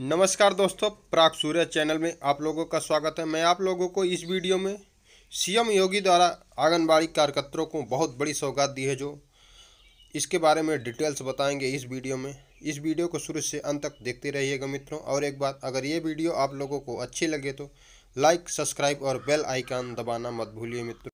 नमस्कार दोस्तों प्राग सूर्य चैनल में आप लोगों का स्वागत है मैं आप लोगों को इस वीडियो में सीएम योगी द्वारा आंगनबाड़ी कार्यकर्ताओं को बहुत बड़ी सौगात दी है जो इसके बारे में डिटेल्स बताएंगे इस वीडियो में इस वीडियो को शुरू से अंत तक देखते रहिएगा मित्रों और एक बात अगर ये वीडियो आप लोगों को अच्छी लगे तो लाइक सब्सक्राइब और बेल आइकन दबाना मत भूलिए मित्रों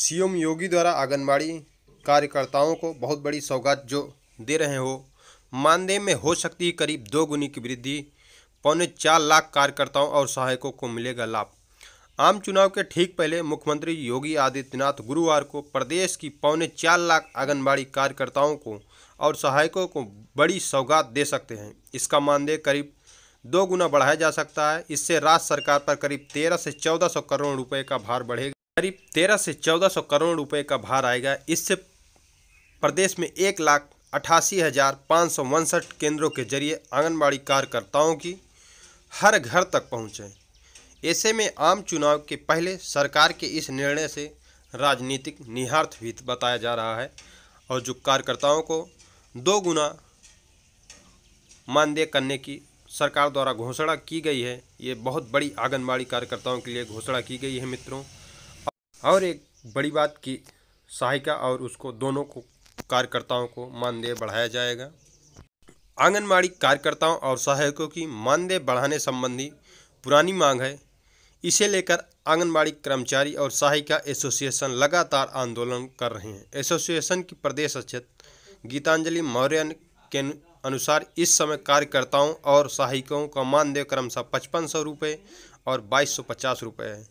सीएम योगी द्वारा आंगनबाड़ी कार्यकर्ताओं को बहुत बड़ी सौगात जो दे रहे हो मानदेय में हो सकती है करीब दो गुनी की वृद्धि पौने चार लाख कार्यकर्ताओं और सहायकों को मिलेगा लाभ आम चुनाव के ठीक पहले मुख्यमंत्री योगी आदित्यनाथ गुरुवार को प्रदेश की पौने चार लाख आंगनबाड़ी कार्यकर्ताओं को और सहायकों को बड़ी सौगात दे सकते हैं इसका मानदेय करीब दो गुना बढ़ाया जा सकता है इससे राज्य सरकार पर करीब तेरह से चौदह सौ करोड़ रुपए का भार बढ़ेगा करीब तेरह से चौदह सौ करोड़ रुपए का भार आएगा इससे प्रदेश में एक लाख अठासी हज़ार पाँच सौ उनसठ केंद्रों के जरिए आंगनबाड़ी कार्यकर्ताओं की हर घर तक पहुँचे ऐसे में आम चुनाव के पहले सरकार के इस निर्णय से राजनीतिक निहार्थ भी बताया जा रहा है और जो कार्यकर्ताओं को दो गुना मानदेय करने की सरकार द्वारा घोषणा की गई है ये बहुत बड़ी आंगनबाड़ी कार्यकर्ताओं के लिए घोषणा की गई है मित्रों और एक बड़ी बात की सहायिका और उसको दोनों को कार्यकर्ताओं को मानदेय बढ़ाया जाएगा आंगनबाड़ी कार्यकर्ताओं और सहायकों की मानदेय बढ़ाने संबंधी पुरानी मांग है इसे लेकर आंगनबाड़ी कर्मचारी और सहायिका एसोसिएशन लगातार आंदोलन कर रहे हैं एसोसिएशन की प्रदेश अध्यक्ष गीतांजलि मौर्य के अनुसार इस समय कार्यकर्ताओं और सहायकों का मानदेय क्रमशः पचपन सौ रुपये और बाईस सौ पचास रुपये है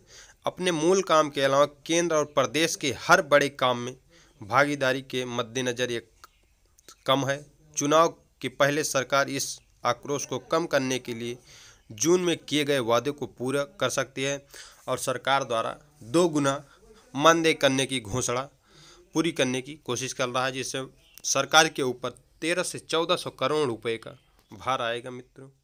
अपने मूल काम के अलावा केंद्र और प्रदेश के हर बड़े काम में भागीदारी के मद्देनज़र ये कम है चुनाव के पहले सरकार इस आक्रोश को कम करने के लिए जून में किए गए वादे को पूरा कर सकती है और सरकार द्वारा दो गुना मानदेय करने की घोषणा पूरी करने की कोशिश कर रहा है जिससे सरकार के ऊपर तेरह से चौदह सौ करोड़ रुपए का भार आएगा मित्रों